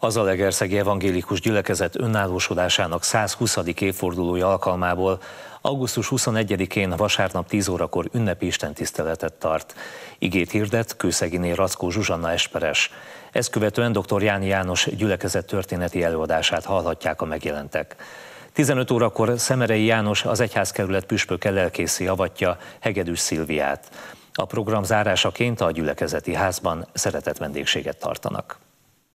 Az legerszegi Evangélikus Gyülekezet önállósodásának 120. évfordulója alkalmából augusztus 21-én vasárnap 10 órakor ünnepi istentiszteletet tart. Igét hirdet Kőszeginé Rackó Zsuzsanna Esperes. Ezt követően dr. Jáni János gyülekezet történeti előadását hallhatják a megjelentek. 15 órakor Szemerei János az egyházkerület püspök elelkészi avatja Hegedűs Szilviát. A program zárásaként a gyülekezeti házban szeretett vendégséget tartanak.